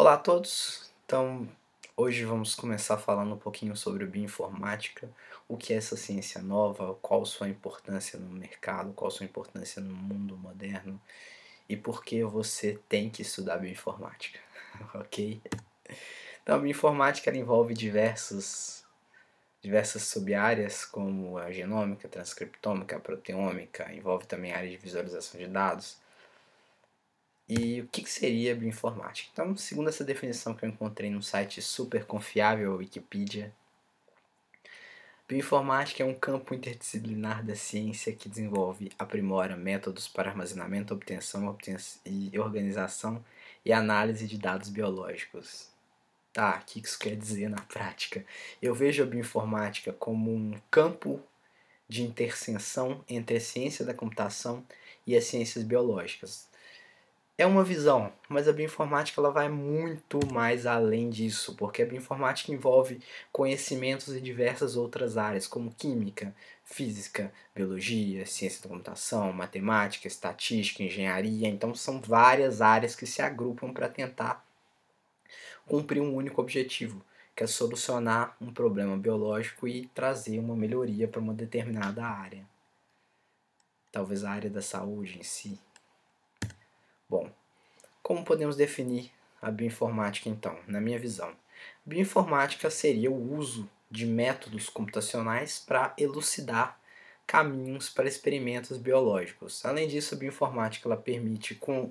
Olá a todos! Então, hoje vamos começar falando um pouquinho sobre bioinformática, o que é essa ciência nova, qual sua importância no mercado, qual sua importância no mundo moderno e por que você tem que estudar bioinformática, ok? Então, a bioinformática envolve diversos, diversas sub-áreas, como a genômica, transcriptômica, a proteômica, envolve também a área de visualização de dados, e o que seria bioinformática? Então, segundo essa definição que eu encontrei num site super confiável, Wikipedia, bioinformática é um campo interdisciplinar da ciência que desenvolve, aprimora métodos para armazenamento, obtenção e organização e análise de dados biológicos. Tá, o que isso quer dizer na prática? Eu vejo a bioinformática como um campo de interseção entre a ciência da computação e as ciências biológicas é uma visão, mas a bioinformática ela vai muito mais além disso, porque a bioinformática envolve conhecimentos em diversas outras áreas, como química, física, biologia, ciência da computação, matemática, estatística, engenharia. Então são várias áreas que se agrupam para tentar cumprir um único objetivo, que é solucionar um problema biológico e trazer uma melhoria para uma determinada área. Talvez a área da saúde em si. Bom, como podemos definir a bioinformática então, na minha visão? Bioinformática seria o uso de métodos computacionais para elucidar caminhos para experimentos biológicos. Além disso, a bioinformática ela permite com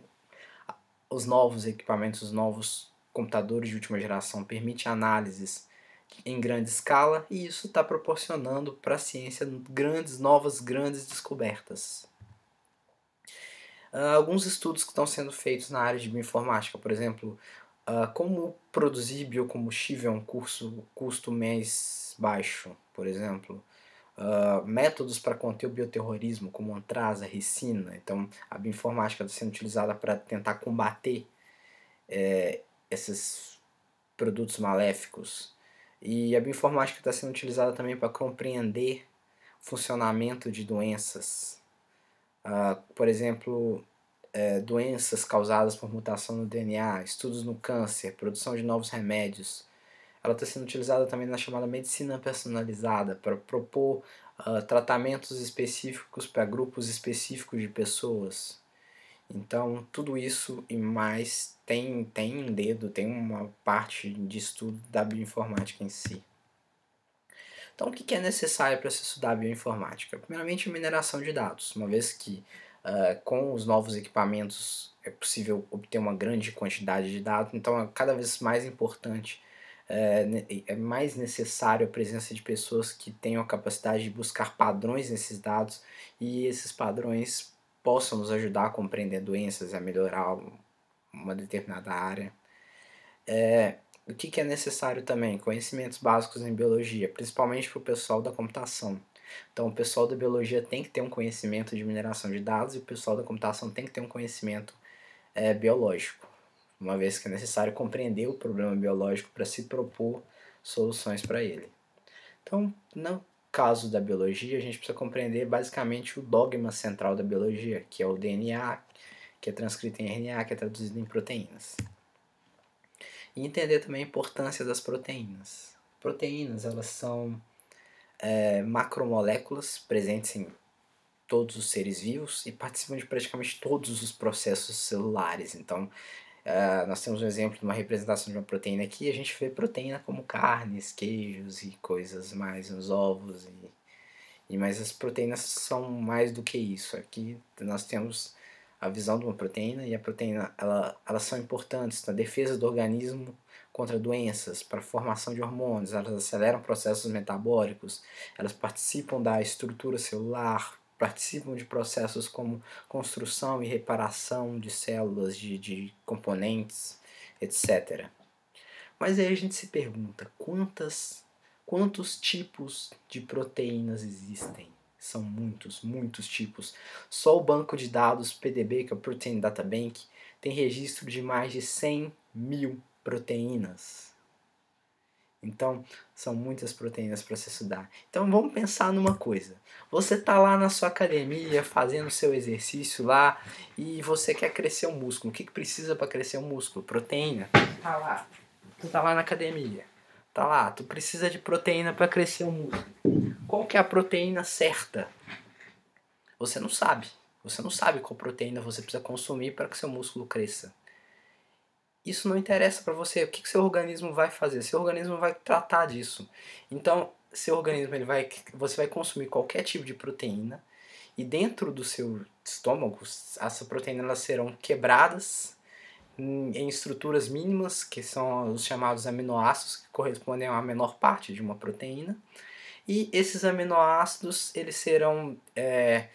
os novos equipamentos, os novos computadores de última geração permite análises em grande escala e isso está proporcionando para a ciência grandes, novas, grandes descobertas. Ah, alguns estudos que estão sendo feitos na área de bioinformática, por exemplo, uh, como produzir biocombustível a um curso, custo mais baixo, por exemplo. Uh, métodos para conter o bioterrorismo, como antrasa, ricina. Então, a bioinformática está sendo utilizada para tentar combater é, esses produtos maléficos. E a bioinformática está sendo utilizada também para compreender funcionamento de doenças ah, por exemplo, é, doenças causadas por mutação no DNA, estudos no câncer, produção de novos remédios. Ela está sendo utilizada também na chamada medicina personalizada para propor uh, tratamentos específicos para grupos específicos de pessoas. Então, tudo isso e mais tem, tem um dedo, tem uma parte de estudo da bioinformática em si. Então, o que é necessário para se estudar bioinformática? Primeiramente, mineração de dados, uma vez que uh, com os novos equipamentos é possível obter uma grande quantidade de dados, então é cada vez mais importante, uh, é mais necessário a presença de pessoas que tenham a capacidade de buscar padrões nesses dados e esses padrões possam nos ajudar a compreender doenças, a melhorar uma determinada área. uh, o que, que é necessário também? Conhecimentos básicos em biologia, principalmente para o pessoal da computação. Então, o pessoal da biologia tem que ter um conhecimento de mineração de dados e o pessoal da computação tem que ter um conhecimento é, biológico, uma vez que é necessário compreender o problema biológico para se propor soluções para ele. Então, no caso da biologia, a gente precisa compreender basicamente o dogma central da biologia, que é o DNA, que é transcrito em RNA, que é traduzido em proteínas e entender também a importância das proteínas. Proteínas, elas são é, macromoléculas presentes em todos os seres vivos e participam de praticamente todos os processos celulares. Então, é, nós temos um exemplo de uma representação de uma proteína aqui, a gente vê proteína como carnes, queijos e coisas mais, os ovos e, e mas as proteínas são mais do que isso. Aqui nós temos a visão de uma proteína e a proteína ela, elas são importantes na defesa do organismo contra doenças, para a formação de hormônios, elas aceleram processos metabólicos, elas participam da estrutura celular, participam de processos como construção e reparação de células, de, de componentes, etc. Mas aí a gente se pergunta quantas, quantos tipos de proteínas existem? são muitos, muitos tipos. Só o banco de dados PDB, que é o Protein Data Bank, tem registro de mais de 100 mil proteínas. Então, são muitas proteínas para se estudar. Então, vamos pensar numa coisa. Você está lá na sua academia, fazendo seu exercício lá, e você quer crescer o um músculo. O que, que precisa para crescer o um músculo? Proteína. está lá. Você está lá na academia. Tá lá, tu precisa de proteína para crescer o músculo. Qual que é a proteína certa? Você não sabe. Você não sabe qual proteína você precisa consumir para que seu músculo cresça. Isso não interessa para você. O que, que seu organismo vai fazer? Seu organismo vai tratar disso. Então, seu organismo ele vai, você vai consumir qualquer tipo de proteína e dentro do seu estômago, essa proteína elas serão quebradas em estruturas mínimas, que são os chamados aminoácidos, que correspondem a menor parte de uma proteína. E esses aminoácidos eles serão é,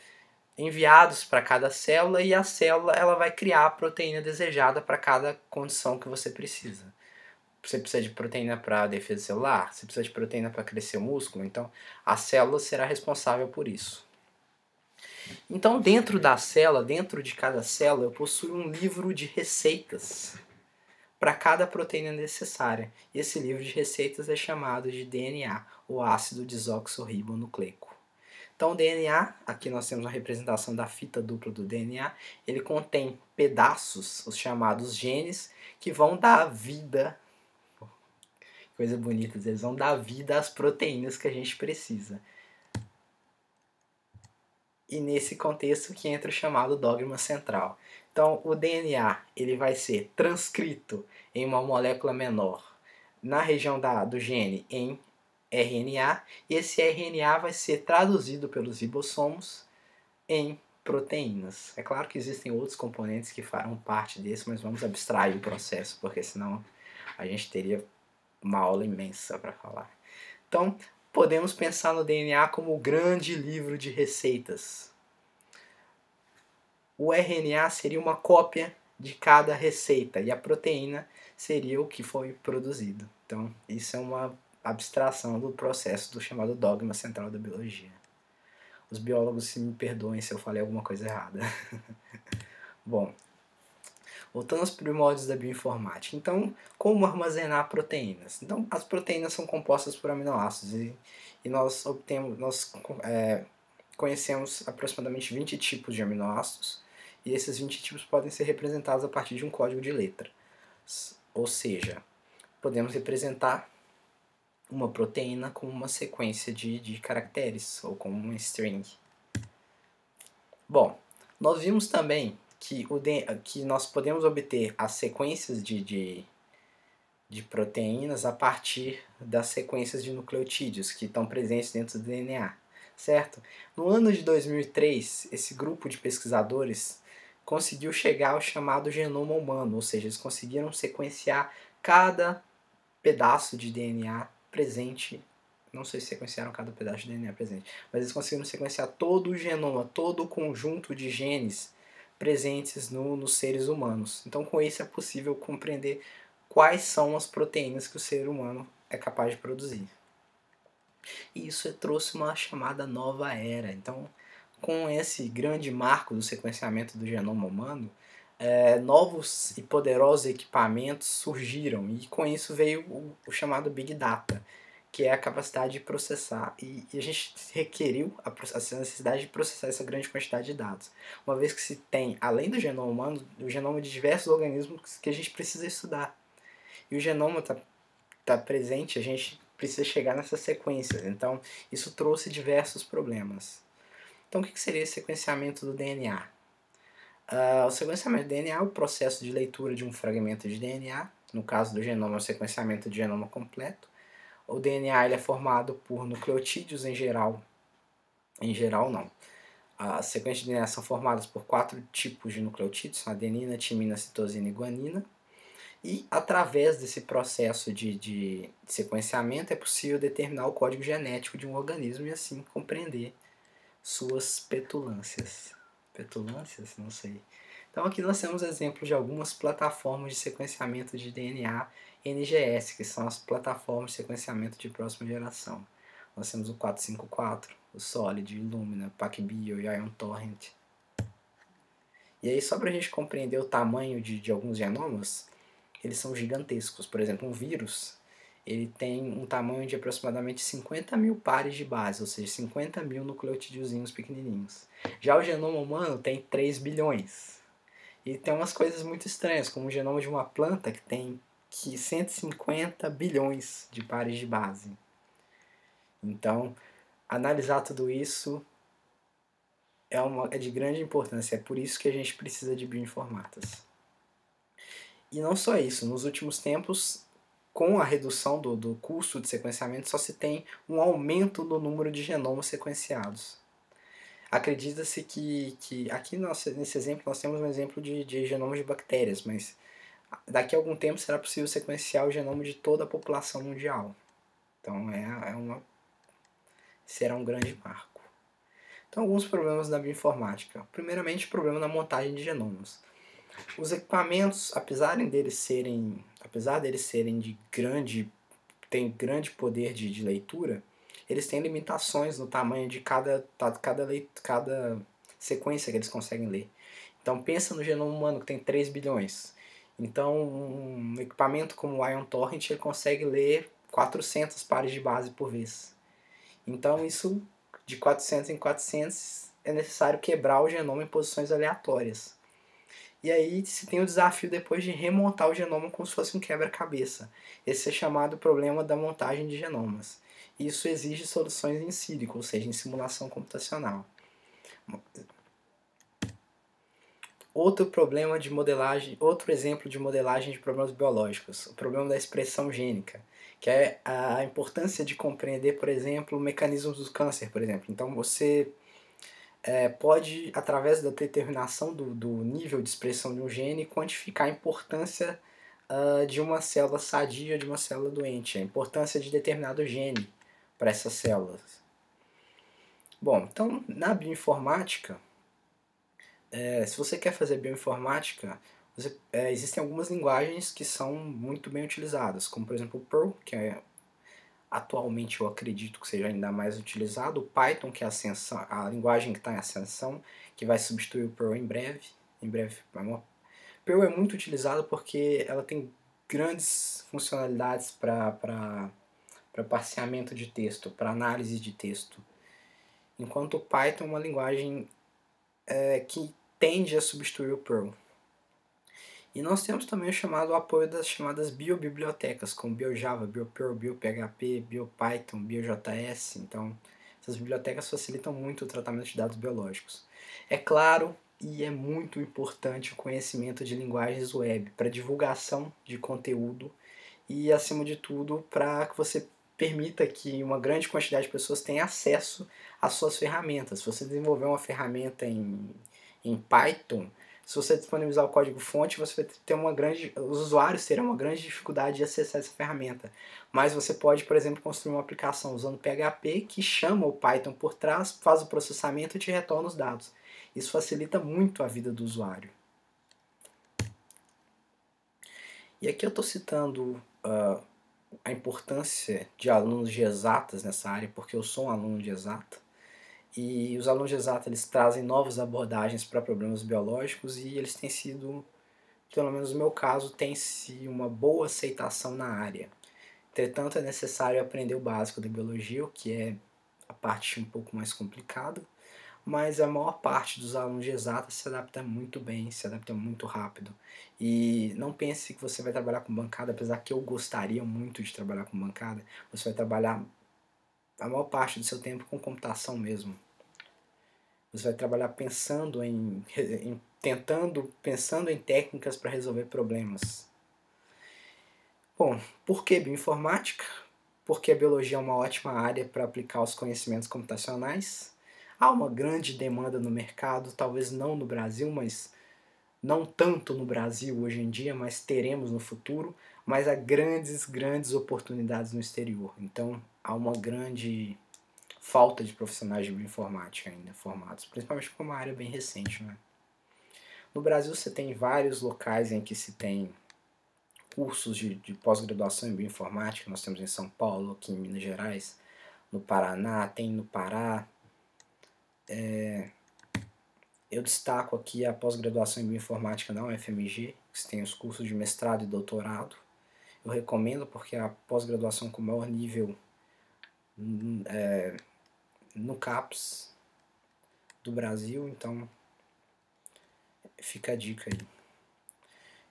enviados para cada célula e a célula ela vai criar a proteína desejada para cada condição que você precisa. Você precisa de proteína para defesa celular, você precisa de proteína para crescer o músculo, então a célula será responsável por isso. Então, dentro da cela, dentro de cada célula, eu possuo um livro de receitas para cada proteína necessária. E esse livro de receitas é chamado de DNA, o ácido desoxirribonucleico. Então, o DNA, aqui nós temos uma representação da fita dupla do DNA, ele contém pedaços, os chamados genes, que vão dar vida coisa bonita, eles vão dar vida às proteínas que a gente precisa e nesse contexto que entra o chamado dogma central. Então, o DNA ele vai ser transcrito em uma molécula menor na região da, do gene em RNA, e esse RNA vai ser traduzido pelos ribossomos em proteínas. É claro que existem outros componentes que farão parte desse, mas vamos abstrair o processo, porque senão a gente teria uma aula imensa para falar. Então, podemos pensar no DNA como o grande livro de receitas. O RNA seria uma cópia de cada receita e a proteína seria o que foi produzido. Então, isso é uma abstração do processo do chamado dogma central da biologia. Os biólogos se me perdoem se eu falei alguma coisa errada. Bom, voltando aos primórdios da bioinformática. Então, como armazenar proteínas? Então, as proteínas são compostas por aminoácidos e, e nós obtemos, nós é, conhecemos aproximadamente 20 tipos de aminoácidos e esses 20 tipos podem ser representados a partir de um código de letra. Ou seja, podemos representar uma proteína com uma sequência de, de caracteres ou com um string. Bom, nós vimos também que, o que nós podemos obter as sequências de, de, de proteínas a partir das sequências de nucleotídeos que estão presentes dentro do DNA, certo? No ano de 2003, esse grupo de pesquisadores conseguiu chegar ao chamado genoma humano, ou seja, eles conseguiram sequenciar cada pedaço de DNA presente. Não sei se sequenciaram cada pedaço de DNA presente, mas eles conseguiram sequenciar todo o genoma, todo o conjunto de genes presentes no, nos seres humanos. Então, com isso é possível compreender quais são as proteínas que o ser humano é capaz de produzir. E isso trouxe uma chamada nova era. Então, com esse grande marco do sequenciamento do genoma humano, é, novos e poderosos equipamentos surgiram, e com isso veio o, o chamado Big Data que é a capacidade de processar. E, e a gente requeriu a, a, necessidade de processar essa grande quantidade de dados, uma vez que se tem, além do genoma humano, o genoma de diversos organismos que a gente precisa estudar. E o genoma está tá presente, a gente precisa chegar nessas sequências. Então, isso trouxe diversos problemas. Então, o que, que seria esse sequenciamento do DNA? Uh, ah, o sequenciamento do DNA é o processo de leitura de um fragmento de DNA, no caso do genoma, é o sequenciamento do genoma completo o DNA ele é formado por nucleotídeos em geral. Em geral, não. As sequências de DNA são formadas por quatro tipos de nucleotídeos, adenina, timina, citosina e guanina. E através desse processo de, de, de sequenciamento é possível determinar o código genético de um organismo e assim compreender suas petulâncias. Petulâncias? Não sei. Então aqui nós temos exemplos de algumas plataformas de sequenciamento de DNA NGS, que são as plataformas de sequenciamento de próxima geração. Nós temos o 454, o Solid, Illumina, PacBio e Ion Torrent. E aí, só para a gente compreender o tamanho de, de alguns genomas, eles são gigantescos. Por exemplo, um vírus ele tem um tamanho de aproximadamente 50 mil pares de base, ou seja, 50 mil nucleotidiozinhos pequenininhos. Já o genoma humano tem 3 bilhões. E tem umas coisas muito estranhas, como o genoma de uma planta que tem que 150 bilhões de pares de base. Então, analisar tudo isso é, uma, é de grande importância. É por isso que a gente precisa de bioinformatas. E não só isso, nos últimos tempos, com a redução do, do custo de sequenciamento, só se tem um aumento do número de genomas sequenciados. Acredita-se que, que aqui nós, nesse exemplo nós temos um exemplo de, de genomas de bactérias, mas daqui a algum tempo será possível sequenciar o genoma de toda a população mundial. Então é, é uma, será um grande marco. Então, alguns problemas da bioinformática. Primeiramente, o problema da montagem de genomas. Os equipamentos, apesar deles serem, apesar deles serem de grande, têm grande poder de, de leitura, eles têm limitações no tamanho de cada, cada, cada sequência que eles conseguem ler. Então pensa no genoma humano que tem 3 bilhões. Então, um equipamento como o Ion Torrent ele consegue ler 400 pares de base por vez. Então, isso de 400 em 400 é necessário quebrar o genoma em posições aleatórias. E aí se tem o desafio depois de remontar o genoma como se fosse um quebra-cabeça. Esse é chamado problema da montagem de genomas. Isso exige soluções em sílico, ou seja, em simulação computacional. Outro problema de modelagem, outro exemplo de modelagem de problemas biológicos, o problema da expressão gênica, que é a importância de compreender, por exemplo, mecanismos do câncer, por exemplo. Então você é, pode, através da determinação do, do, nível de expressão de um gene, quantificar a importância uh, de uma célula sadia, de uma célula doente, a importância de determinado gene para essas células. Bom, então na bioinformática é, se você quer fazer bioinformática, você, é, existem algumas linguagens que são muito bem utilizadas, como por exemplo o Perl, que é, atualmente eu acredito que seja ainda mais utilizado, o Python, que é a, ascensão, a linguagem que está em ascensão, que vai substituir o Perl em breve. Em breve, amor. Perl é muito utilizado porque ela tem grandes funcionalidades para parciamento de texto, para análise de texto. Enquanto o Python é uma linguagem é, que tende a substituir o Perl. E nós temos também o chamado apoio das chamadas biobibliotecas, como BioJava, BioPerl, BioPHP, BioPython, BioJS. Então, essas bibliotecas facilitam muito o tratamento de dados biológicos. É claro e é muito importante o conhecimento de linguagens web para divulgação de conteúdo e, acima de tudo, para que você permita que uma grande quantidade de pessoas tenha acesso às suas ferramentas. Se você desenvolver uma ferramenta em em Python, se você disponibilizar o código fonte, você vai ter uma grande. Os usuários terão uma grande dificuldade de acessar essa ferramenta. Mas você pode, por exemplo, construir uma aplicação usando PHP que chama o Python por trás, faz o processamento e te retorna os dados. Isso facilita muito a vida do usuário. E aqui eu estou citando uh, a importância de alunos de exatas nessa área, porque eu sou um aluno de exata. E os alunos de exato eles trazem novas abordagens para problemas biológicos e eles têm sido, pelo menos no meu caso, tem se uma boa aceitação na área. Entretanto, é necessário aprender o básico da biologia, o que é a parte um pouco mais complicada, mas a maior parte dos alunos de exatas se adapta muito bem, se adapta muito rápido. E não pense que você vai trabalhar com bancada, apesar que eu gostaria muito de trabalhar com bancada, você vai trabalhar a maior parte do seu tempo com computação mesmo. Você vai trabalhar pensando em, em tentando, pensando em técnicas para resolver problemas. Bom, por que bioinformática? Porque a biologia é uma ótima área para aplicar os conhecimentos computacionais. Há uma grande demanda no mercado, talvez não no Brasil, mas não tanto no Brasil hoje em dia, mas teremos no futuro, mas há grandes, grandes oportunidades no exterior. Então, há uma grande falta de profissionais de bioinformática ainda formados, principalmente como é uma área bem recente. Né? No Brasil, você tem vários locais em que se tem cursos de, de pós-graduação em bioinformática, nós temos em São Paulo, aqui em Minas Gerais, no Paraná, tem no Pará. É, eu destaco aqui a pós-graduação em bioinformática na UFMG, que tem os cursos de mestrado e doutorado. Eu recomendo porque é a pós-graduação com maior nível é, no CAPS do Brasil, então fica a dica aí.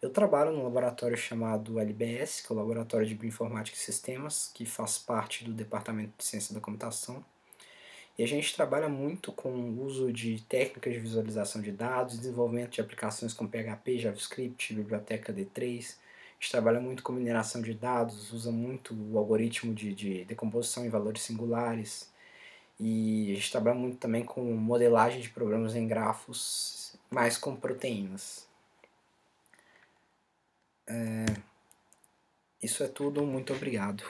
Eu trabalho num laboratório chamado LBS, que é o Laboratório de Bioinformática e Sistemas, que faz parte do Departamento de Ciência da Computação. E a gente trabalha muito com o uso de técnicas de visualização de dados, desenvolvimento de aplicações com PHP, JavaScript, biblioteca D3, a gente trabalha muito com mineração de dados, usa muito o algoritmo de, de decomposição em valores singulares. E a gente trabalha muito também com modelagem de problemas em grafos, mais com proteínas. É, isso é tudo, muito obrigado.